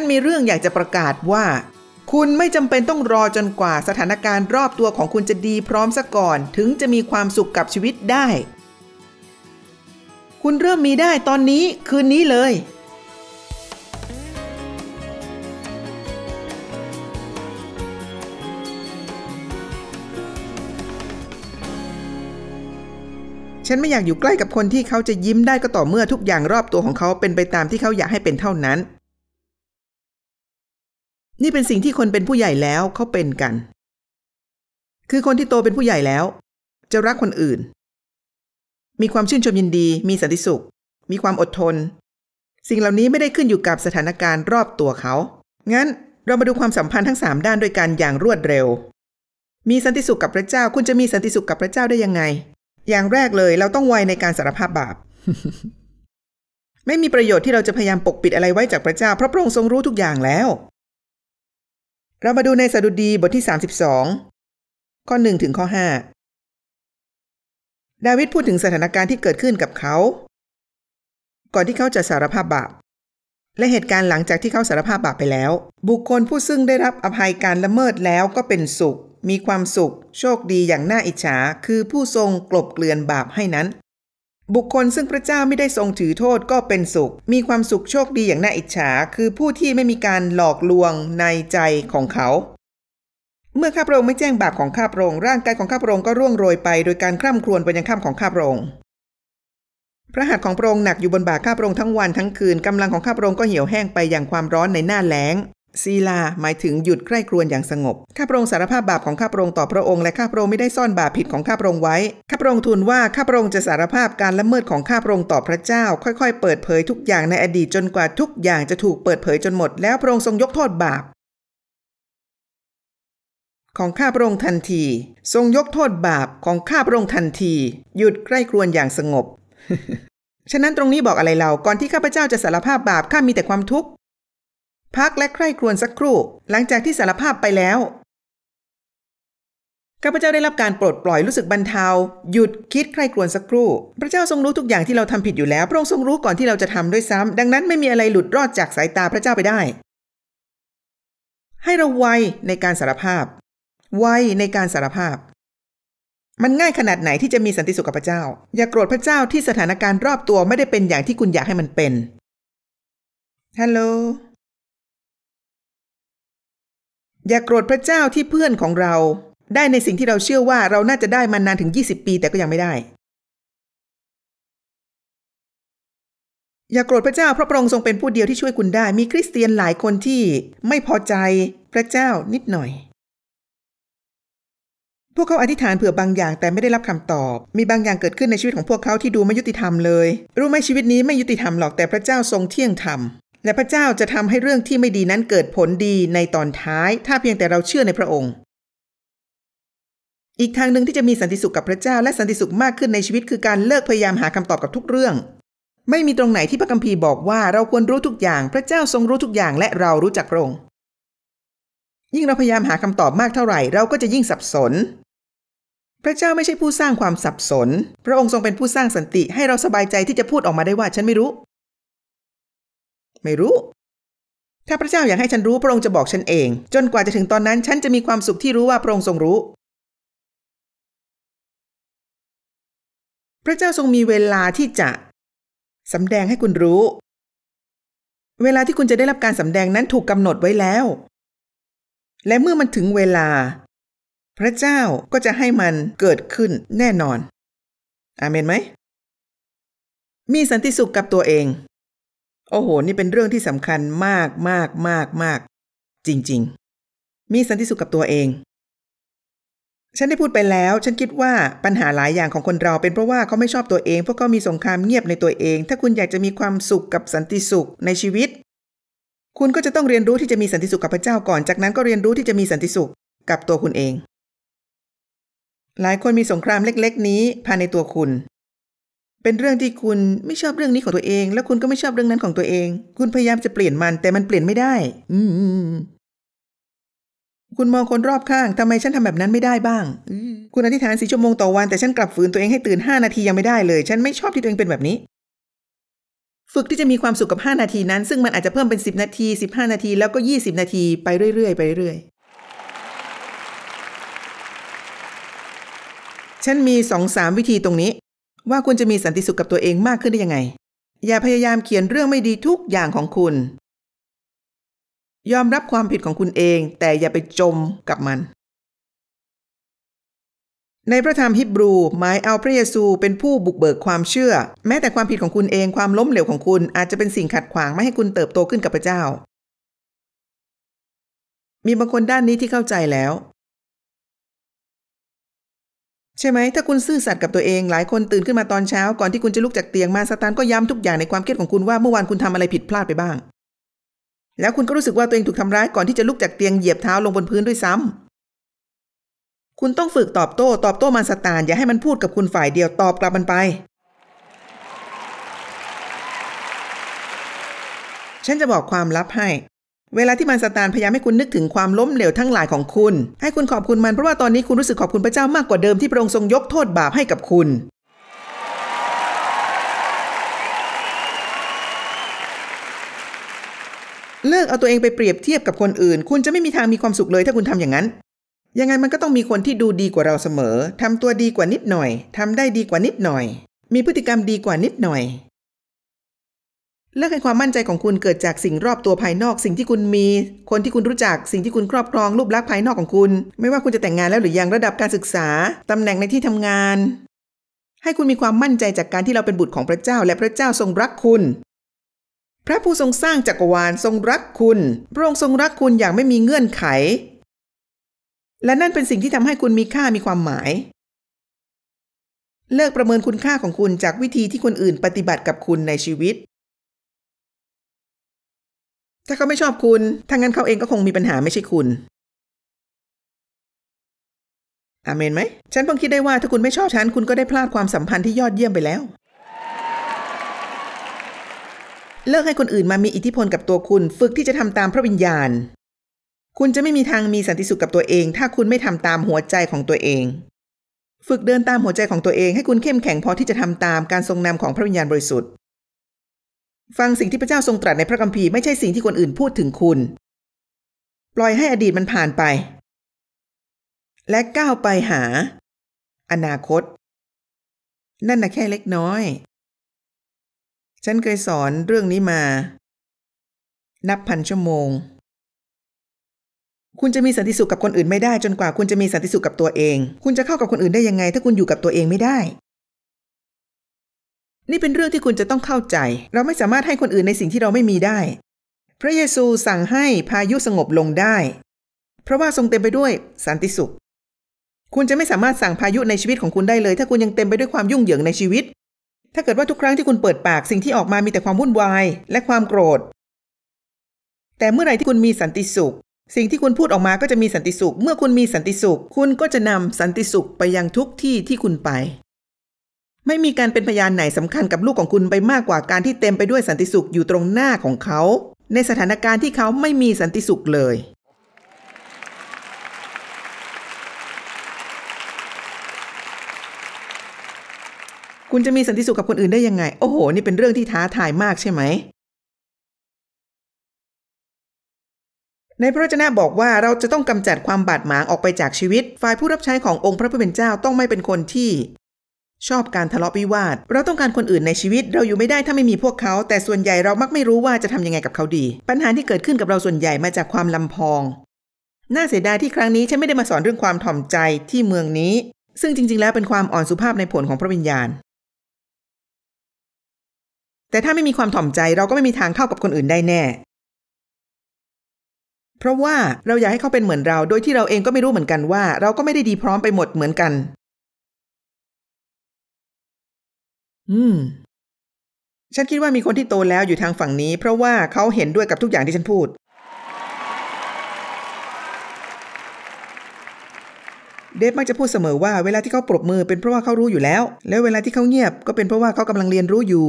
นมีเรื่องอยากจะประกาศว่า คุณไม่จำเป็นต้องรอจนกว่าสถานการณ์รอบตัวของคุณจะดีพร้อมซะก่อนถึงจะมีความสุขกับชีวิตได้ คุณเริ่มมีได้ตอนนี้คืนนี้เลย ฉันไม่อยากอยู่ใกล้กับคนที่เขาจะยิ้มได้ก็ต่อเมื่อทุกอย่างรอบตัวของเขาเป็นไปตามที่เขาอยากให้เป็นเท่านั้นนี่เป็นสิ่งที่คนเป็นผู้ใหญ่แล้วเขาเป็นกัน คือคนที่โตเป็นผู้ใหญ่แล้ว จะรักคนอื่น มีความชื่นชมยินดี มีสันติสุข มีความอดทน สิ่งเหล่านี้ไม่ได้ขึ้นอยู่กับสถานการณ์รอบตัวเขา งั้นเรามาดูความสัมพันธ์ทั้ง 3 ด้านด้วยกันอย่างรวดเร็ว มีสันติสุขกับพระเจ้า คุณจะมีสันติสุขกับพระเจ้าได้ยังไง อย่างแรกเลย เราต้องไวในการสารภาพบาป ไม่มีประโยชน์ที่เราจะพยายามปกปิดอะไรไว้จากพระเจ้า เพราะพระองค์ทรงรู้ทุกอย่างแล้วเรามาดูในสดุดีบทที่ 32 ข้อ 1 ถึงข้อ 5 ดาวิดพูดถึงสถานการณ์ที่เกิดขึ้นกับเขา ก่อนที่เขาจะสารภาพบาป และเหตุการณ์หลังจากที่เขาสารภาพบาปไปแล้ว บุคคลผู้ซึ่งได้รับอภัยการละเมิดแล้วก็เป็นสุข มีความสุข โชคดีอย่างน่าอิจฉา คือผู้ทรงกลบเกลื่อนบาปให้นั้นบุคคลซึ่งพระเจ้าไม่ได้ทรงถือโทษก็เป็นสุข มีความสุขโชคดีอย่างน่าอิจฉาคือผู้ที่ไม่มีการหลอกลวงในใจของเขา เมื่อข้าพระองค์ไม่แจ้งบาปของข้าพระองค์ ร่างกายของข้าพระองค์ก็ร่วงโรยไปโดยการคร่ำครวญบนยังค่ำของข้าพระองค์ พระหัตถ์ของพระองค์หนักอยู่บน บาข้าพระองค์ทั้งวันทั้งคืน กำลังของข้าพระองค์ก็เหี่ยวแห้งไปอย่างความร้อนในหน้าแล้งศีลาหมายถึงหยุดใคร่ครวญอย่างสงบข้าพระองค์สารภาพบาปของข้าพระองค์ต่อพระองค์และข้าพระองค์ไม่ได้ซ่อนบาปผิดของข้าพระองค์ไว้ข้าพระองค์ทูลว่าข้าพระองค์จะสารภาพการละเมิดของข้าพระองค์ต่อพระเจ้า ค่อยๆเปิดเผยทุกอย่างในอดีตจนกว่าทุกอย่างจะถูกเปิดเผยจนหมด แล้วพระองค์ทรงยกโทษบาป ของข้าพระองค์ทันที ทรงยกโทษบาปของข้าพระองค์ทันที หยุดใคร่ครวญอย่างสงบ ฉะนั้นตรงนี้บอกอะไรเราก่อนที่ข้าพเจ้าจะสารภาพบาปข้ามีแต่ความทุกข์พักและใคร่ครวญสักครู่ หลังจากที่สารภาพไปแล้วข้าพเจ้าได้รับการปลดปล่อยรู้สึกบรรเทา หยุดคิดใคร่ครวญสักครู่ พระเจ้าทรงรู้ทุกอย่างที่เราทำผิดอยู่แล้ว พระองค์ทรงรู้ก่อนที่เราจะทำด้วยซ้ำ ดังนั้นไม่มีอะไรหลุดรอดจากสายตาพระเจ้าไปได้ ให้เราไวในการสารภาพ ไวในการสารภาพ มันง่ายขนาดไหนที่จะมีสันติสุขกับพระเจ้า อย่าโกรธพระเจ้าที่สถานการณ์รอบตัวไม่ได้เป็นอย่างที่คุณอยากให้มันเป็น ฮัลโหลอย่ากโกรธพระเจ้าที่เพื่อนของเรา ได้ในสิ่งที่เราเชื่อว่าเราน่าจะได้มานานถึง 20 ปีแต่ก็ยังไม่ได้ อย่ากโกรธพระเจ้าเพราะพระองค์ทรงเป็นผู้เดียวที่ช่วยคุณได้มีคริสเตียนหลายคนที่ไม่พอใจพระเจ้านิดหน่อย พวกเขาอธิษฐานเผื่อบางอย่างแต่ไม่ได้รับคำตอบมีบางอย่างเกิดขึ้นในชีวิตของพวกเขาที่ดูไม่ยุติธรรมเลยรู้ไหมชีวิตนี้ไม่ยุติธรรมหรอกแต่พระเจ้าทรงเที่ยงธรรมและพระเจ้าจะทำให้เรื่องที่ไม่ดีนั้นเกิดผลดีในตอนท้าย ถ้าเพียงแต่เราเชื่อในพระองค์ อีกทางหนึ่งที่จะมีสันติสุขกับพระเจ้าและสันติสุขมากขึ้นในชีวิตคือการเลิกพยายามหาคำตอบกับทุกเรื่อง ไม่มีตรงไหนที่พระคัมภีร์บอกว่าเราควรรู้ทุกอย่างพระเจ้าทรงรู้ทุกอย่างและเรารู้จักพระองค์ ยิ่งเราพยายามหาคำตอบมากเท่าไหร่เราก็จะยิ่งสับสน พระเจ้าไม่ใช่ผู้สร้างความสับสน พระองค์ทรงเป็นผู้สร้างสันติ ให้เราสบายใจที่จะพูดออกมาได้ว่าฉันไม่รู้ไม่รู้ ถ้าพระเจ้าอยากให้ฉันรู้ พระองค์จะบอกฉันเอง จนกว่าจะถึงตอนนั้น ฉันจะมีความสุขที่รู้ว่าพระองค์ทรงรู้ พระเจ้าทรงมีเวลาที่จะสำแดงให้คุณรู้ เวลาที่คุณจะได้รับการสำแดงนั้นถูกกำหนดไว้แล้ว และเมื่อมันถึงเวลา พระเจ้าก็จะให้มันเกิดขึ้นแน่นอน อาเมนไหมมีสันติสุขกับตัวเองโอ้โห นี่เป็นเรื่องที่สำคัญมากมากมากมากจริงๆ มีสันติสุขกับตัวเอง ฉันได้พูดไปแล้ว ฉันคิดว่าปัญหาหลายอย่างของคนเรา เป็นเพราะว่าเขาไม่ชอบตัวเอง เพราะเขามีสงครามเงียบในตัวเอง ถ้าคุณอยากจะมีความสุขกับสันติสุขในชีวิต คุณก็จะต้องเรียนรู้ที่จะมีสันติสุขกับพระเจ้าก่อน จากนั้นก็เรียนรู้ที่จะมีสันติสุขกับตัวคุณเอง หลายคนมีสงครามเล็กๆ นี้ภายในตัวคุณเป็นเรื่องที่คุณไม่ชอบเรื่องนี้ของตัวเอง แล้วคุณก็ไม่ชอบเรื่องนั้นของตัวเอง คุณพยายามจะเปลี่ยนมันแต่มันเปลี่ยนไม่ได้ อืมคุณมองคนรอบข้างทำไมฉันทำแบบนั้นไม่ได้บ้าง คุณอธิษฐานสี่ชั่วโมงต่อวันแต่ฉันกลับฝืนตัวเองให้ตื่นห้านาทียังไม่ได้เลย ฉันไม่ชอบที่ตัวเองเป็นแบบนี้ ฝึกที่จะมีความสุขกับห้านาทีนั้น ซึ่งมันอาจจะเพิ่มเป็นสิบนาทีสิบห้านาทีแล้วก็ยี่สิบนาทีไปเรื่อยๆไปเรื่อย ๆ ฉันมีสองสามวิธีตรงนี้ว่าคุณจะมีสันติสุขกับตัวเองมากขึ้นได้ยังไง อย่าพยายามเขียนเรื่องไม่ดีทุกอย่างของคุณ ยอมรับความผิดของคุณเองแต่อย่าไปจมกับมัน ในพระธรรมฮิบรูหมายเอาพระเยซูเป็นผู้บุกเบิกความเชื่อ แม้แต่ความผิดของคุณเองความล้มเหลวของคุณอาจจะเป็นสิ่งขัดขวางไม่ให้คุณเติบโตขึ้นกับพระเจ้า มีบางคนด้านนี้ที่เข้าใจแล้วใช่ไหม ถ้าคุณซื่อสัตย์กับตัวเองหลายคนตื่นขึ้นมาตอนเช้า ก่อนที่คุณจะลุกจากเตียงมาสตานก็ย้ำทุกอย่างในความคิดของคุณว่า เมื่อวานคุณทำอะไรผิดพลาดไปบ้าง แล้วคุณก็รู้สึกว่าตัวเองถูกทำร้ายก่อนที่จะลุกจากเตียงเหยียบเท้าลงบนพื้นด้วยซ้ำคุณต้องฝึกตอบโต้ตอบโต้มาสตาน อย่าให้มันพูดกับคุณฝ่ายเดียวตอบกลับมันไปฉันจะบอกความลับให้เวลาที่มันสตานพยายามให้คุณนึกถึงความล้มเหลวทั้งหลายของคุณ ให้คุณขอบคุณมันเพราะว่าตอนนี้คุณรู้สึกขอบคุณพระเจ้ามากกว่าเดิมที่พระองค์ทรงยกโทษบาปให้กับคุณ เลิกเอาตัวเองไปเปรียบเทียบกับคนอื่น คุณจะไม่มีทางมีความสุขเลยถ้าคุณทำอย่างนั้นยังไงมันก็ต้องมีคนที่ดูดีกว่าเราเสมอ ทำตัวดีกว่านิดหน่อย ทำได้ดีกว่านิดหน่อย มีพฤติกรรมดีกว่านิดหน่อยเลิกให้ความมั่นใจของคุณเกิดจากสิ่งรอบตัวภายนอกสิ่งที่คุณมี คนที่คุณรู้จักสิ่งที่คุณครอบครอง รูปลักษณ์ภายนอกของคุณ ไม่ว่าคุณจะแต่งงานแล้วหรือยังระดับการศึกษา ตำแหน่งในที่ทำงาน ให้คุณมีความมั่นใจจากการที่เราเป็นบุตรของพระเจ้าและพระเจ้าทรงรักคุณ พระผู้ทรงสร้างจักรวาลทรงรักคุณ พระองค์ทรงรักคุณอย่างไม่มีเงื่อนไข และนั่นเป็นสิ่งที่ทำให้คุณมีค่ามีความหมาย เลิกประเมินคุณค่าของคุณจากวิธีที่คนอื่นปฏิบัติกับคุณในชีวิตถ้าเขาไม่ชอบคุณถ้างั้นเขาเองก็คงมีปัญหาไม่ใช่คุณอาเมนไหม ฉันเพิ่งคิดได้ว่าถ้าคุณไม่ชอบฉันคุณก็ได้พลาดความสัมพันธ์ที่ยอดเยี่ยมไปแล้ว เลิกให้คนอื่นมามีอิทธิพลกับตัวคุณ ฝึกที่จะทำตามพระวิญญาณ คุณจะไม่มีทางมีสันติสุขกับตัวเอง ถ้าคุณไม่ทำตามหัวใจของตัวเอง ฝึกเดินตามหัวใจของตัวเอง ให้คุณเข้มแข็งพอที่จะทำตามการทรงนำของพระวิญญาณบริสุทธิ์ฟังสิ่งที่พระเจ้าทรงตรัสในพระคัมภีร์ไม่ใช่สิ่งที่คนอื่นพูดถึงคุณ ปล่อยให้อดีตมันผ่านไป และก้าวไปหา อนาคต นั่นนะแค่เล็กน้อยฉันเคยสอนเรื่องนี้มา นับพันชั่วโมง คุณจะมีสันติสุขกับคนอื่นไม่ได้จนกว่าคุณจะมีสันติสุขกับตัวเอง คุณจะเข้ากับคนอื่นได้ยังไง ถ้าคุณอยู่กับตัวเองไม่ได้นี่เป็นเรื่องที่คุณจะต้องเข้าใจ เราไม่สามารถให้คนอื่นในสิ่งที่เราไม่มีได้ พระเยซูสั่งให้พายุสงบลงได้ เพราะว่าทรงเต็มไปด้วย สันติสุข คุณจะไม่สามารถสั่งพายุในชีวิตของคุณได้เลย ถ้าคุณยังเต็มไปด้วยความยุ่งเหยิงในชีวิต ถ้าเกิดว่าทุกครั้งที่คุณเปิดปากสิ่งที่ออกมา มีแต่ความวุ่นวายและความโกรธ แต่เมื่อไหร่ที่คุณมีสันติสุข สิ่งที่คุณพูดออกมาก็จะมีสันติสุข เมื่อคุณมีสันติสุข คุณก็จะนำสันติสุขไปยังทุกที่ที่คุณไปไม่มีการเป็นพยานไหนสำคัญกับลูกของคุณไปมากกว่าการที่เต็มไปด้วยสันติสุขอยู่ตรงหน้าของเขา ในสถานการณ์ที่เขาไม่มีสันติสุขเลย คุณจะมีสันติสุขกับคนอื่นได้ยังไงโอ้โหนี่เป็นเรื่องที่ท้าทายมากใช่ไหม ในพระเจ้าบอกว่าเราจะต้องกำจัดความบาดหมางออกไปจากชีวิตฝ่ายผู้รับใช้ขององค์พระผู้เป็นเจ้าต้องไม่เป็นคนที่ชอบการทะเลาะวิวาทเราต้องการคนอื่นในชีวิตเราอยู่ไม่ได้ถ้าไม่มีพวกเขา แต่ส่วนใหญ่เรามักไม่รู้ว่าจะทำยังไงกับเขาดี ปัญหาที่เกิดขึ้นกับเราส่วนใหญ่มาจากความลำพอง น่าเสียดายที่ครั้งนี้ ฉันไม่ได้มาสอนเรื่องความถ่อมใจที่เมืองนี้ ซึ่งจริงๆ แล้วเป็นความอ่อนสุภาพในผลของพระวิญญาณ แต่ถ้าไม่มีความถ่อมใจเราก็ไม่มีทางเข้ากับคนอื่นได้แน่ เพราะว่าเราอยากให้เขาเป็นเหมือนเราโดยที่เราเองก็ไม่รู้เหมือนกันว่า เราก็ไม่ได้ดีพร้อมไปหมดเหมือนกันอืม ฉันคิดว่ามีคนที่โตแล้วอยู่ทางฝั่งนี้ เพราะว่าเขาเห็นด้วยกับทุกอย่างที่ฉันพูด เดฟมักจะพูดเสมอว่าเวลาที่เขาปรบมือเป็นเพราะว่าเขารู้อยู่แล้ว แล้วเวลาที่เขาเงียบก็เป็นเพราะว่าเขากำลังเรียนรู้อยู่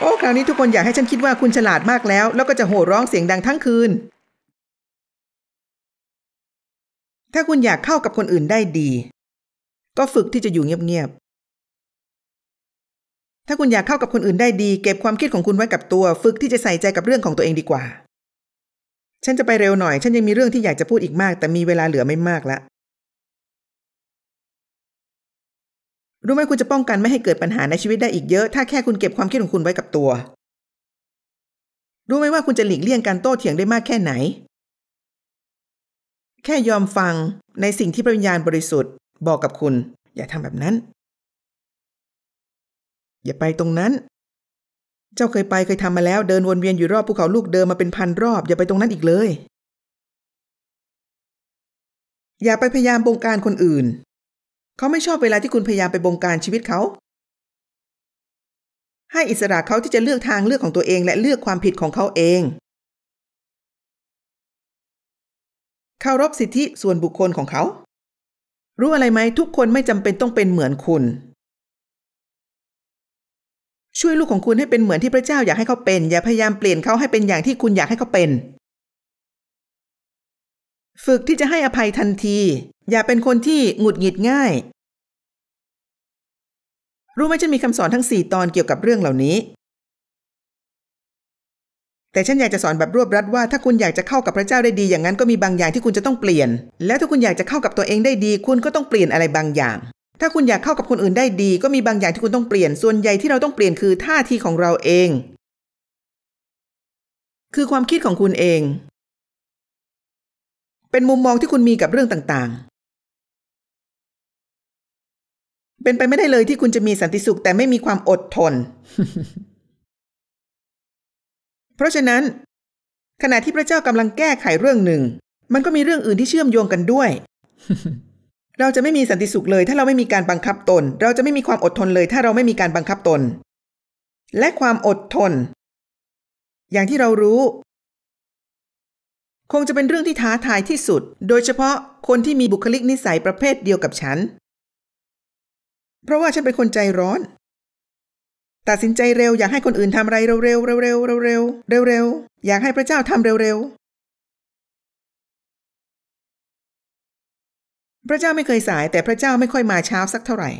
โอ้คราวนี้ทุกคนอยากให้ฉันคิดว่าคุณฉลาดมากแล้วแล้วก็จะโห่ร้องเสียงดังทั้งคืนถ้าคุณอยากเข้ากับคนอื่นได้ดี ก็ฝึกที่จะอยู่เงียบๆ ถ้าคุณอยากเข้ากับคนอื่นได้ดี เก็บความคิดของคุณไว้กับตัว ฝึกที่จะใส่ใจกับเรื่องของตัวเองดีกว่า ฉันจะไปเร็วหน่อย ฉันยังมีเรื่องที่อยากจะพูดอีกมากแต่มีเวลาเหลือไม่มากละรู้ไหมคุณจะป้องกันไม่ให้เกิดปัญหาในชีวิตได้อีกเยอะ ถ้าแค่คุณเก็บความคิดของคุณไว้กับตัว รู้ไหมว่าคุณจะหลีกเลี่ยงการโต้เถียงได้มากแค่ไหนแค่ยอมฟังในสิ่งที่พระวิญญาณบริสุทธิ์ บอกกับคุณ อย่าทำแบบนั้น อย่าไปตรงนั้น เจ้าเคยไป เคยทำมาแล้วเดินวนเวียนอยู่รอบภูเขาลูกเดิมมาเป็นพันรอบ อย่าไปตรงนั้นอีกเลย อย่าไปพยายามบงการคนอื่น เขาไม่ชอบเวลาที่คุณพยายามไปบงการชีวิตเขา ให้อิสระเขาที่จะเลือกทางเลือกของตัวเองและเลือกความผิดของเขาเองเคารพสิทธิส่วนบุคคลของเขา รู้อะไรไหมทุกคนไม่จำเป็นต้องเป็นเหมือนคุณ ช่วยลูกของคุณให้เป็นเหมือนที่พระเจ้าอยากให้เขาเป็นอย่าพยายามเปลี่ยนเขาให้เป็นอย่างที่คุณอยากให้เขาเป็น ฝึกที่จะให้อภัยทันที อย่าเป็นคนที่หงุดหงิดง่าย รู้ไหมฉันมีคำสอนทั้งสี่ตอนเกี่ยวกับเรื่องเหล่านี้แต่ฉันอยากจะสอนแบบรวบรัดว่าถ้าคุณอยากจะเข้ากับพระเจ้าได้ดีอย่างนั้นก็มีบางอย่างที่คุณจะต้องเปลี่ยน และถ้าคุณอยากจะเข้ากับตัวเองได้ดี คุณก็ต้องเปลี่ยนอะไรบางอย่าง ถ้าคุณอยากเข้ากับคนอื่นได้ดี ก็มีบางอย่างที่คุณต้องเปลี่ยน ส่วนใหญ่ที่เราต้องเปลี่ยนคือท่าทีของเราเอง คือความคิดของคุณเอง เป็นมุมมองที่คุณมีกับเรื่องต่างๆ เป็นไปไม่ได้เลยที่คุณจะมีสันติสุขแต่ไม่มีความอดทนเพราะฉะนั้น ขณะที่พระเจ้ากำลังแก้ไขเรื่องหนึ่ง มันก็มีเรื่องอื่นที่เชื่อมโยงกันด้วย เราจะไม่มีสันติสุขเลยถ้าเราไม่มีการบังคับตน เราจะไม่มีความอดทนเลยถ้าเราไม่มีการบังคับตน และความอดทน อย่างที่เรารู้ คงจะเป็นเรื่องที่ท้าทายที่สุด โดยเฉพาะคนที่มีบุคลิกนิสัยประเภทเดียวกับฉัน เพราะว่าฉันเป็นคนใจร้อนตัดสินใจเร็วอยากให้คนอื่นทำอะไร เร็วๆเร็วๆเร็วๆเร็วๆเร็วอยากให้พระเจ้าทำเร็ว ๆ พระเจ้าไม่เคยสายแต่พระเจ้าไม่ค่อยมาเช้าสักเท่าไหร่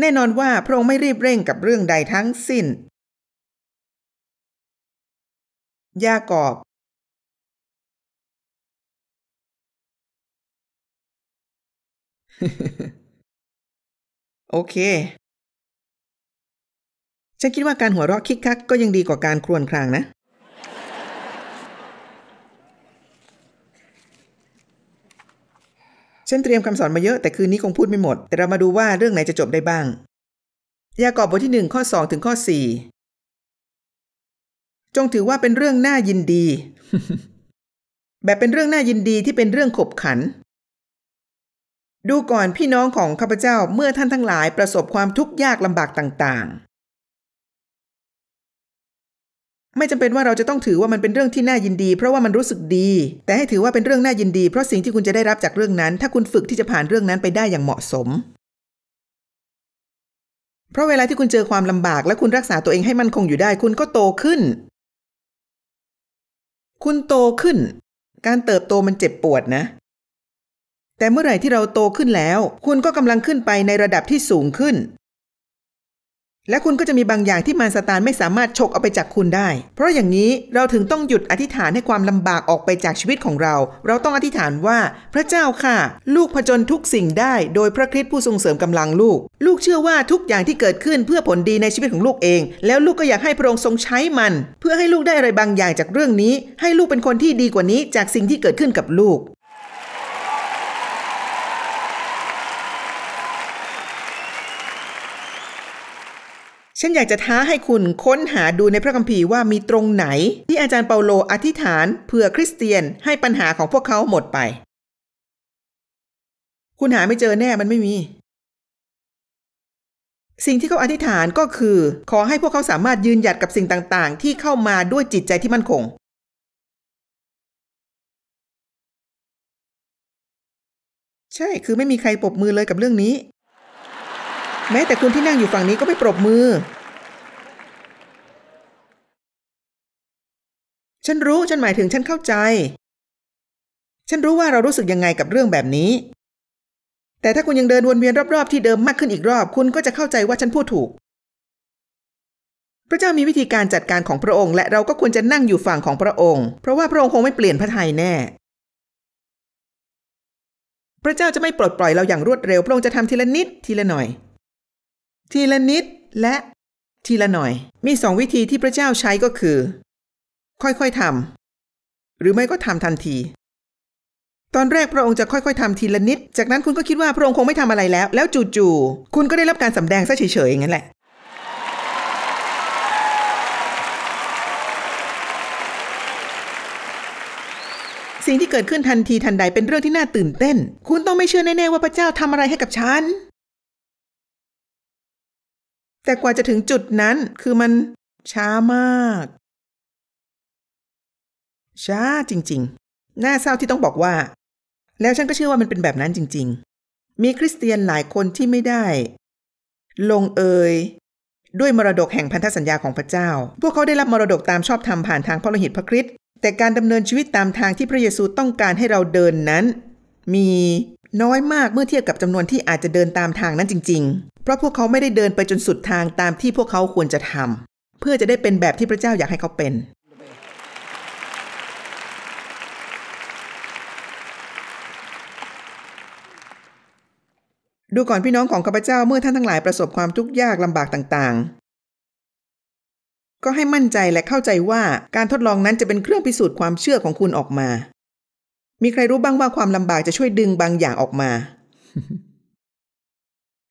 แน่นอนว่าพระองค์ไม่รีบเร่งกับเรื่องใดทั้งสิ้น ยากอบ โอเคฉันคิดว่าการหัวเราะคิกคักก็ยังดีกว่าการครวญครางนะ ฉันเตรียมคำสอนมาเยอะแต่คืนนี้คงพูดไม่หมด แต่เรามาดูว่าเรื่องไหนจะจบได้บ้าง ยากอบบทที่หนึ่งข้อสองถึงข้อสี่จงถือว่าเป็นเรื่องน่ายินดี แบบเป็นเรื่องน่ายินดีที่เป็นเรื่องขบขัน ดูก่อนพี่น้องของข้าพเจ้าเมื่อท่านทั้งหลาย ประสบความทุกข์ยากลำบากต่างๆไม่จำเป็นว่าเราจะต้องถือว่ามันเป็นเรื่องที่น่ายินดี เพราะว่ามันรู้สึกดี แต่ให้ถือว่าเป็นเรื่องน่ายินดีเพราะสิ่งที่คุณจะได้รับจากเรื่องนั้น ถ้าคุณฝึกที่จะผ่านเรื่องนั้นไปได้อย่างเหมาะสม เพราะเวลาที่คุณเจอความลำบาก และคุณรักษาตัวเองให้มันคงอยู่ได้ คุณก็โตขึ้น คุณโตขึ้น การเติบโตมันเจ็บปวดนะ แต่เมื่อไหร่ที่เราโตขึ้นแล้ว คุณก็กำลังขึ้นไปในระดับที่สูงขึ้นและคุณก็จะมีบางอย่างที่มารซาตานไม่สามารถฉกเอาไปจากคุณได้ เพราะอย่างนี้เราถึงต้องหยุดอธิษฐานให้ความลำบากออกไปจากชีวิตของเรา เราต้องอธิษฐานว่าพระเจ้าค่ะ ลูกผจญทุกสิ่งได้ โดยพระคริสต์ผู้ทรงเสริมกำลังลูก ลูกเชื่อว่าทุกอย่างที่เกิดขึ้นเพื่อผลดีในชีวิตของลูกเอง แล้วลูกก็อยากให้พระองค์ทรงใช้มัน เพื่อให้ลูกได้อะไรบางอย่างจากเรื่องนี้ ให้ลูกเป็นคนที่ดีกว่านี้จากสิ่งที่เกิดขึ้นกับลูกฉันอยากจะท้าให้คุณค้นหาดูในพระคัมภีร์ว่ามีตรงไหน ที่อาจารย์เปาโลอธิษฐานเพื่อคริสเตียนให้ปัญหาของพวกเขาหมดไป คุณหาไม่เจอแน่มันไม่มี สิ่งที่เขาอธิษฐานก็คือ ขอให้พวกเขาสามารถยืนหยัดกับสิ่งต่าง ๆ ที่เข้ามาด้วยจิตใจที่มั่นคง ใช่ คือไม่มีใครปรบมือเลยกับเรื่องนี้แม้ แต่คุณที่นั่งอยู่ฝั่งนี้ก็ไม่ปรบมือ ฉันรู้ ฉันหมายถึงฉันเข้าใจ ฉันรู้ว่าเรารู้สึกยังไงกับเรื่องแบบนี้ แต่ถ้าคุณยังเดินวนเวียนรอบๆ ที่เดิมมากขึ้นอีกรอบ คุณก็จะเข้าใจว่าฉันพูดถูก พระเจ้ามีวิธีการจัดการของพระองค์ และเราก็ควรจะนั่งอยู่ฝั่งของพระองค์ เพราะว่าพระองค์คงไม่เปลี่ยนพระทัยแน่ พระเจ้าจะไม่ปลดปล่อยเราอย่างรวดเร็ว พระองค์จะทำทีละนิดทีละหน่อยทีละนิดและทีละหน่อย มีสองวิธีที่พระเจ้าใช้ก็คือ ค่อยๆทำหรือไม่ก็ทำทันที ตอนแรกพระองค์จะค่อย ๆทำทีละนิด จากนั้นคุณก็คิดว่าพระองค์คงไม่ทำอะไรแล้ว แล้วจู่ๆคุณก็ได้รับการสำแดงซะเฉยๆอย่างนั้นแหละ สิ่งที่เกิดขึ้นทันทีทันใด เป็นเรื่องที่น่าตื่นเต้น คุณต้องไม่เชื่อแน่ๆว่าพระเจ้าทำอะไรให้กับฉันแต่กว่าจะถึงจุดนั้นคือมัน ช้ามาก ช้าจริง ๆ น่าเศร้าที่ต้องบอกว่า แล้วฉันก็เชื่อว่ามันเป็นแบบนั้นจริง ๆ มีคริสเตียนหลายคนที่ไม่ได้ ลงเอย ด้วยมรดกแห่งพันธสัญญาของพระเจ้า พวกเขาได้รับมรดกตามชอบธรรมผ่านทางพระโลหิตพระคริสต์ แต่การดำเนินชีวิตตามทางที่พระเยซูต้องการให้เราเดินนั้น มีน้อยมากเมื่อเทียบกับจำนวนที่อาจจะเดินตามทางนั้นจริง ๆ เพราะพวกเขาไม่ได้เดินไปจนสุดทางตามที่พวกเขาควรจะทำเพื่อจะได้เป็นแบบที่พระเจ้าอยากให้เขาเป็นดูก่อนพี่น้องของข้าพเจ้าเมื่อท่านทั้งหลายประสบความทุกข์ยากลำบากต่างๆ ก็ให้มั่นใจและเข้าใจว่าการทดลองนั้นจะเป็นเครื่องพิสูจน์ความเชื่อของคุณออกมามีใครรู้บ้างว่าความลำบากจะช่วยดึงบางอย่างออกมา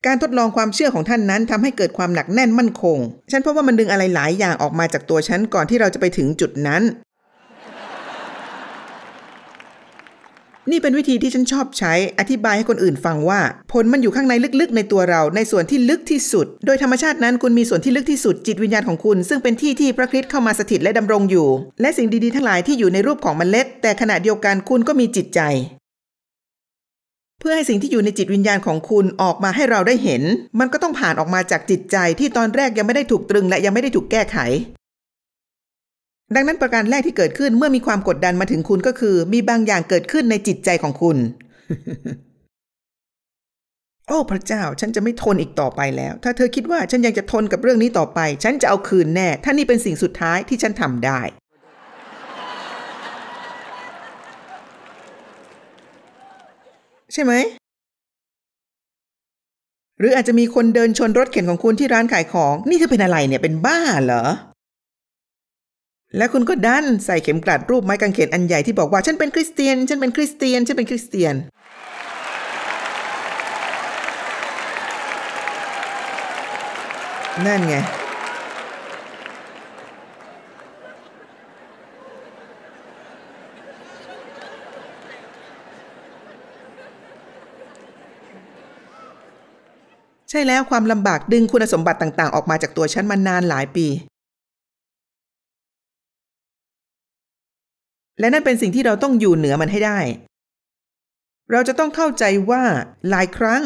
การทดลองความเชื่อของท่านนั้นทำให้เกิดความหนักแน่นมั่นคง ฉันพบว่ามันดึงอะไรหลายอย่างออกมาจากตัวฉัน ก่อนที่เราจะไปถึงจุดนั้นนี่เป็นวิธีที่ฉันชอบใช้อธิบายให้คนอื่นฟังว่า ผลมันอยู่ข้างในลึกๆในตัวเราในส่วนที่ลึกที่สุด โดยธรรมชาตินั้นคุณมีส่วนที่ลึกที่สุด จิตวิญญาณของคุณ ซึ่งเป็นที่ที่พระคริสต์เข้ามาสถิตและดำรงอยู่ และสิ่งดีๆทั้งหลายที่อยู่ในรูปของมเมล็ด แต่ขณะเดียวกันคุณก็มีจิตใจ เพื่อให้สิ่งที่อยู่ในจิตวิญญาณของคุณออกมาให้เราได้เห็น มันก็ต้องผ่านออกมาจากจิตใจที่ตอนแรกยังไม่ได้ถูกตรึง และยังไม่ได้ถูกแก้ไขดังนั้นประการแรกที่เกิดขึ้นเมื่อมีความกดดันมาถึงคุณก็คือ มีบางอย่างเกิดขึ้นในจิตใจของคุณ โอ้ พระเจ้า ฉันจะไม่ทนอีกต่อไปแล้ว ถ้าเธอคิดว่าฉันยังจะทนกับเรื่องนี้ต่อไป ฉันจะเอาคืนแน่ ถ้านี่เป็นสิ่งสุดท้ายที่ฉันทำได้ ใช่ไหม หรืออาจจะมีคนเดินชนรถเข็นของคุณที่ร้านขายของ นี่คือเป็นอะไรเนี่ยเป็นบ้าเหรอและคุณก็ดันใส่เข็มกลัดรูปไม้กางเขนอันใหญ่ที่บอกว่าฉันเป็นคริสเตียน ฉันเป็นคริสเตียน ฉันเป็นคริสเตียน นั่นไง ใช่แล้วความลำบากดึงคุณสมบัติต่างๆ ออกมาจากตัวฉันมานานหลายปีและนั่นเป็นสิ่งที่เราต้องอยู่เหนือมันให้ได้ เราจะต้องเข้าใจว่า หลายครั้ง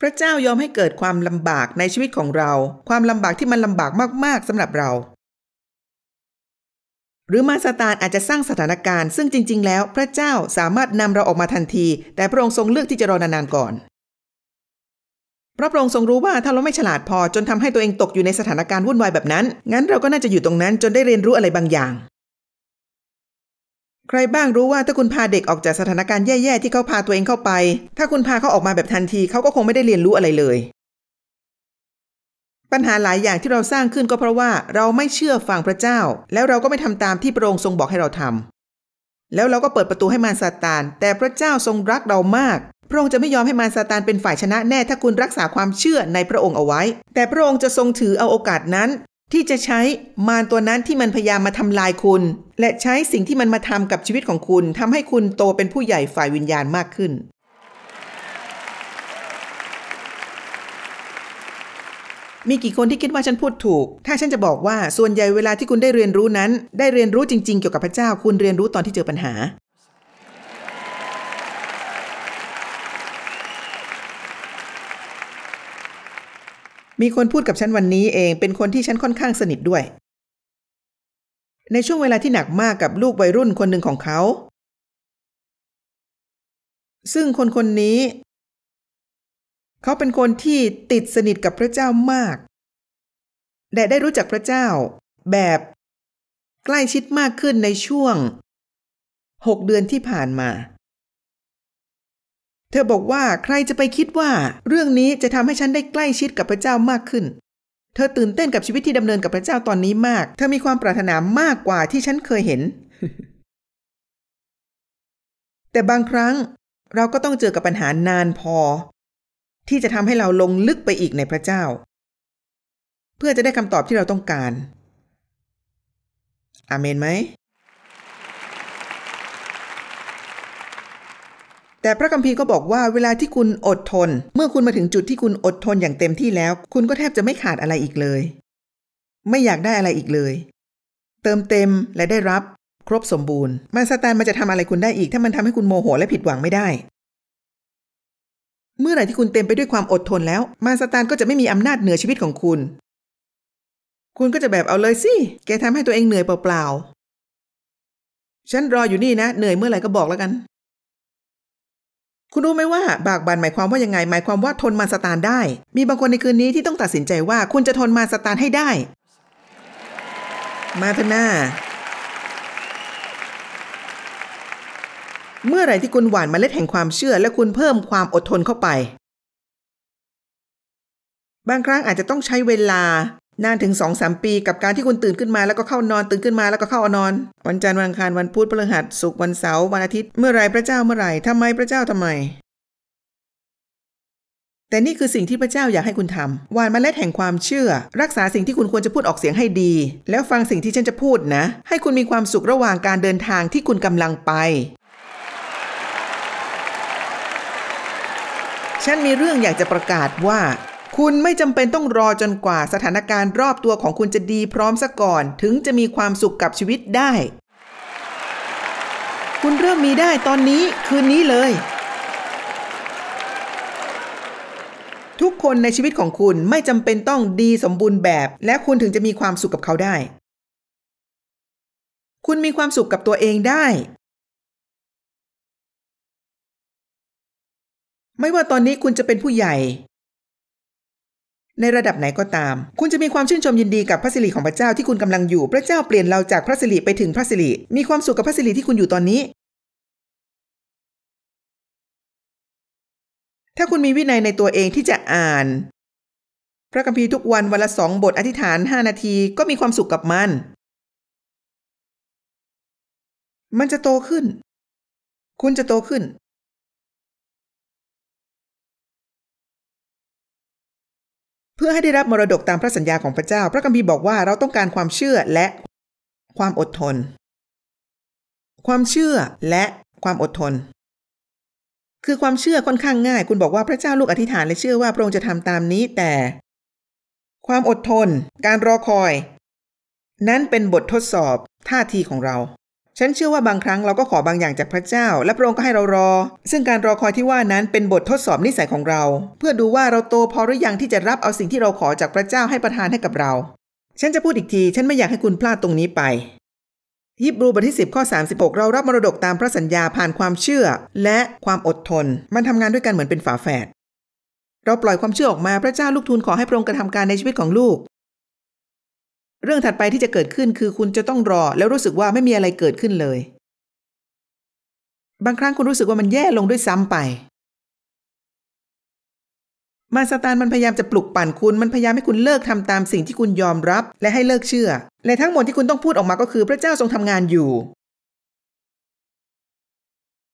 พระเจ้ายอมให้เกิดความลำบากในชีวิตของเรา ความลำบากที่มันลำบากมาก ๆสำหรับเรา หรือมาสตานอาจจะสร้างสถานการณ์ ซึ่งจริง ๆ แล้ว พระเจ้าสามารถนำเราออกมาทันที แต่พระองค์ทรงเลือกที่จะรอนานๆก่อนพระพระองค์ทรงรู้ว่าถ้าเราไม่ฉลาดพอจนทำให้ตัวเองตกอยู่ในสถานการณ์วุ่นวายแบบนั้น งั้นเราก็น่าจะอยู่ตรงนั้นจนได้เรียนรู้อะไรบางอย่างใครบ้างรู้ว่าถ้าคุณพาเด็กออกจากสถานการณ์แย่ๆ ที่เขาพาตัวเองเข้าไป ถ้าคุณพาเขาออกมาแบบทันที เขาก็คงไม่ได้เรียนรู้อะไรเลย ปัญหาหลายอย่างที่เราสร้างขึ้นก็เพราะว่าเราไม่เชื่อฟังพระเจ้า แล้วเราก็ไม่ทำตามที่พระองค์ทรงบอกให้เราทำ แล้วเราก็เปิดประตูให้มารซาตาน แต่พระเจ้าทรงรักเรามาก พระองค์จะไม่ยอมให้มารซาตานเป็นฝ่ายชนะแน่ถ้าคุณรักษาความเชื่อในพระองค์เอาไว้ แต่พระองค์จะทรงถือเอาโอกาสนั้นที่จะใช้มารตัวนั้นที่มันพยายามมาทำลายคุณ และใช้สิ่งที่มันมาทำกับชีวิตของคุณทำให้คุณโตเป็นผู้ใหญ่ฝ่ายวิญญาณมากขึ้น มีกี่คนที่คิดว่าฉันพูดถูก ถ้าฉันจะบอกว่า ส่วนใหญ่เวลาที่คุณได้เรียนรู้นั้น ได้เรียนรู้จริง ๆ เกี่ยวกับพระเจ้าคุณเรียนรู้ตอนที่เจอปัญหามีคนพูดกับฉันวันนี้เองเป็นคนที่ฉันค่อนข้างสนิทด้วย ในช่วงเวลาที่หนักมากกับลูกวัยรุ่นคนหนึ่งของเขา ซึ่งคนคนนี้ เขาเป็นคนที่ติดสนิทกับพระเจ้ามาก และได้รู้จักพระเจ้าแบบใกล้ชิดมากขึ้นในช่วงหกเดือนที่ผ่านมาเธอบอกว่าใครจะไปคิดว่าเรื่องนี้จะทำให้ฉันได้ใกล้ชิดกับพระเจ้ามากขึ้น เธอตื่นเต้นกับชีวิตที่ดำเนินกับพระเจ้าตอนนี้มาก เธอมีความปรารถนามากกว่าที่ฉันเคยเห็น แต่บางครั้ง เราก็ต้องเจอกับปัญหานานพอ ที่จะทำให้เราลงลึกไปอีกในพระเจ้า เพื่อจะได้คำตอบที่เราต้องการ อาเมนไหมแต่พระคัมภีร์ก็บอกว่าเวลาที่คุณอดทน เมื่อคุณมาถึงจุดที่คุณอดทนอย่างเต็มที่แล้ว คุณก็แทบจะไม่ขาดอะไรอีกเลย ไม่อยากได้อะไรอีกเลย เติมเต็มและได้รับ ครบสมบูรณ์ มาสตตนมันจะทำอะไรคุณได้อีก ถ้ามันทำให้คุณโมโหและผิดหวังไม่ได้ เมื่อไหร่ที่คุณเต็มไปด้วยความอดทนแล้วมาสตานก็จะไม่มีอำนาจเหนือชีวิตของคุณ คุณก็จะแบบเอาเลยสิแกทำให้ตัวเองเหนื่อยเปล่าๆฉันรออยู่นี่นะ เหนื่อยเมื่อไหร่ก็บอกแล้วกันคุณรู้ไหมว่าบากบันหมายความว่ายังไงหมายความว่าทนมาสตานได้ มีบางคนในคืนนี้ที่ต้องตัดสินใจว่าคุณจะทนมาสตานให้ได้ มาเถอะหน้าเมื่อไหร่ที่คุณหวานมาเล็ดแห่งความเชื่อและคุณเพิ่มความอดทนเข้าไป บางครั้งอาจจะต้องใช้เวลานานถึงสองสามปีกับการที่คุณตื่นขึ้นมา แล้วก็เข้านอนตื่นขึ้นมาแล้วก็เข้านอน วันจันทร์วันอังคารวันพุธพฤหัสศุกร์วันเสาร์วันอาทิตย์เมื่อไรพระเจ้าเมื่อไรทำไมพระเจ้าทำไมแต่นี่คือสิ่งที่พระเจ้าอยากให้คุณทำวานมาเล็ดแห่งความเชื่อ รักษาสิ่งที่คุณควรจะพูดออกเสียงให้ดี แล้วฟังสิ่งที่ฉันจะพูดนะ ให้คุณมีความสุขระหว่างการเดินทางที่คุณกำลังไป ฉันมีเรื่องอยากจะประกาศว่าคุณไม่จำเป็นต้องรอจนกว่าสถานการณ์รอบตัวของคุณจะดีพร้อมซะก่อนถึงจะมีความสุขกับชีวิตได้ คุณเริ่ม มีได้ตอนนี้คืนนี้เลย ทุกคนในชีวิตของคุณไม่จำเป็นต้องดีสมบูรณ์แบบ และคุณถึงจะมีความสุขกับเขาได้ คุณมีความสุขกับตัวเองได้ ไม่ว่าตอนนี้คุณจะเป็นผู้ใหญ่ในระดับไหนก็ตาม คุณจะมีความชื่นชมยินดีกับพระสิริของพระเจ้าที่คุณกำลังอยู่ พระเจ้าเปลี่ยนเราจากพระสิริไปถึงพระสิริ มีความสุขกับพระสิริที่คุณอยู่ตอนนี้ ถ้าคุณมีวินัยในตัวเองที่จะอ่าน พระคัมภีร์ทุกวัน วันละสองบทอธิษฐานห้านาทีก็มีความสุขกับมัน มันจะโตขึ้น คุณจะโตขึ้นเพื่อให้ได้รับมรดกตามพระสัญญาของพระเจ้า พระคัมภีร์บอกว่าเราต้องการความเชื่อและความอดทน ความเชื่อและความอดทน คือความเชื่อค่อนข้างง่าย คุณบอกว่าพระเจ้าลูกอธิษฐานและเชื่อว่าพระองค์จะทำตามนี้ แต่ ความอดทน การรอคอย นั้นเป็นบททดสอบท่าทีของเราฉันเชื่อว่าบางครั้งเราก็ขอบางอย่างจากพระเจ้าและพระองค์ก็ให้เรารอซึ่งการรอคอยที่ว่านั้นเป็นบททดสอบนิสัยของเรา เพื่อดูว่าเราโตพอหรือยังที่จะรับเอาสิ่งที่เราขอจากพระเจ้าให้ประทานให้กับเรา ฉันจะพูดอีกทีฉันไม่อยากให้คุณพลาดตรงนี้ไปฮิบรูบทที่ 10ข้อ36 เรารับมรดกตามพระสัญญาผ่านความเชื่อ และความอดทน มันทำงานด้วยกันเหมือนเป็นฝาแฝดเราปล่อยความเชื่อออกมาพระเจ้าลูกทูลขอให้พระองค์กระทำการในชีวิตของลูกเรื่องถัดไปที่จะเกิดขึ้นคือคุณจะต้องรอแล้วรู้สึกว่าไม่มีอะไรเกิดขึ้นเลย บางครั้งคุณรู้สึกว่ามันแย่ลงด้วยซ้ำไป มาสตานมันพยายามจะปลุกปั่นคุณมันพยายามให้คุณเลิกทำตามสิ่งที่คุณยอมรับและให้เลิกเชื่อและทั้งหมดที่คุณต้องพูดออกมาก็คือพระเจ้าทรงทำงานอยู่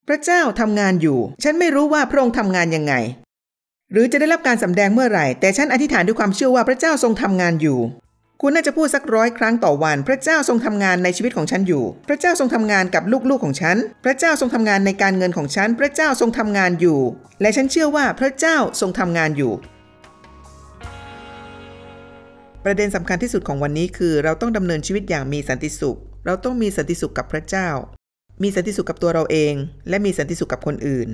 พระเจ้าทำงานอยู่ ฉันไม่รู้ว่าพระองค์ทำงานยังไง หรือจะได้รับการสำแดงเมื่อไหร่ แต่ฉันอธิษฐานด้วยความเชื่อว่าพระเจ้าทรงทำงานอยู่คุณน่าจะพูดสักร้อยครั้งต่อวัน พระเจ้าทรงทำงานในชีวิตของฉันอยู่ พระเจ้าทรงทำงานกับลูกๆ ของฉัน พระเจ้าทรงทำงานในการเงินของฉัน พระเจ้าทรงทำงานอยู่ และฉันเชื่อว่าพระเจ้าทรงทำงานอยู่ ประเด็นสำคัญที่สุดของวันนี้คือเราต้องดำเนินชีวิตอย่างมีสันติสุข เราต้องมีสันติสุขกับพระเจ้า มีสันติสุขกับตัวเราเอง และมีสันติสุขกับคนอื่น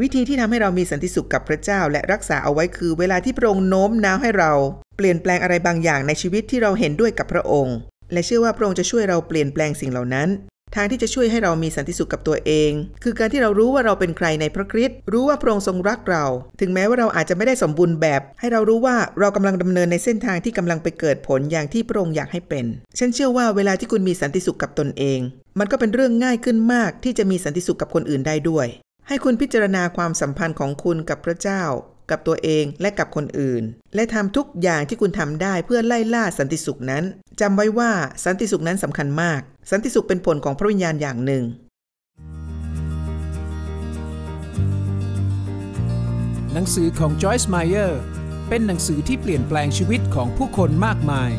วิธีที่ทำให้เรามีสันติสุขกับพระเจ้าและรักษาเอาไว้คือเวลาที่พระองค์โน้มน้าวให้เราเปลี่ยนแปลงอะไรบางอย่างในชีวิตที่เราเห็นด้วยกับพระองค์ และเชื่อว่าพระองค์จะช่วยเราเปลี่ยนแปลงสิ่งเหล่านั้น ทางที่จะช่วยให้เรามีสันติสุขกับตัวเอง คือการที่เรารู้ว่าเราเป็นใครในพระคริสต์รู้ว่าพระองค์ทรงรักเรา ถึงแม้ว่าเราอาจจะไม่ได้สมบูรณ์แบบ ให้เรารู้ว่าเรากำลังดำเนินในเส้นทางที่กำลังไปเกิดผลอย่างที่พระองค์อยากให้เป็นฉันเชื่อว่าเวลาที่คุณมีสันติสุขกับตนเอง มันก็เป็นเรื่องง่ายขึ้นมากที่จะมีสันติสุขกับคนอื่นได้ด้วยให้คุณพิจารณาความสัมพันธ์ของคุณกับพระเจ้า กับตัวเองและกับคนอื่น และทำทุกอย่างที่คุณทำได้เพื่อไล่ล่าสันติสุขนั้นจำไว้ว่าสันติสุขนั้นสำคัญมาก สันติสุขเป็นผลของพระวิญญาณอย่างหนึ่ง หนังสือของจอยส์ไมเออร์เป็นหนังสือที่เปลี่ยนแปลงชีวิตของผู้คนมากมาย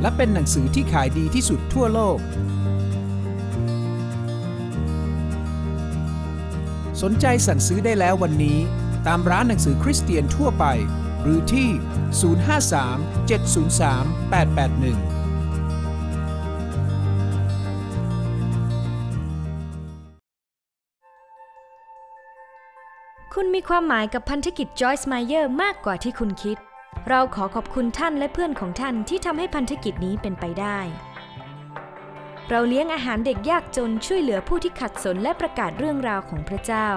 และเป็นหนังสือที่ขายดีที่สุดทั่วโลกสนใจสั่งซื้อได้แล้ววันนี้ ตามร้านหนังสือคริสเตียนทั่วไป หรือที่ 053 703 881 คุณมีความหมายกับพันธกิจจอยส์ไมเยอร์มากกว่าที่คุณคิด เราขอขอบคุณท่านและเพื่อนของท่านที่ทำให้พันธกิจนี้เป็นไปได้เราเลี้ยงอาหารเด็กยากจน ช่วยเหลือผู้ที่ขัดสนและประกาศเรื่องราวของพระเจ้า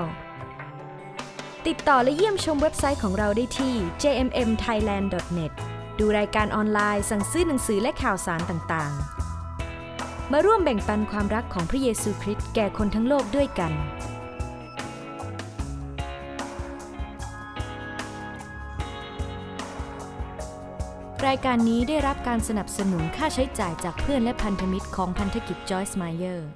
ติดต่อและเยี่ยมชมเว็บไซต์ของเราได้ที่ jmmthailand.net ดูรายการออนไลน์ สั่งซื้อหนังสือและข่าวสารต่างๆ มาร่วมแบ่งปันความรักของพระเยซูคริสต์แก่คนทั้งโลกด้วยกันรายการนี้ได้รับการสนับสนุนค่าใช้จ่ายจากเพื่อนและพันธมิตรของพันธกิจจอยส์มาเยอร์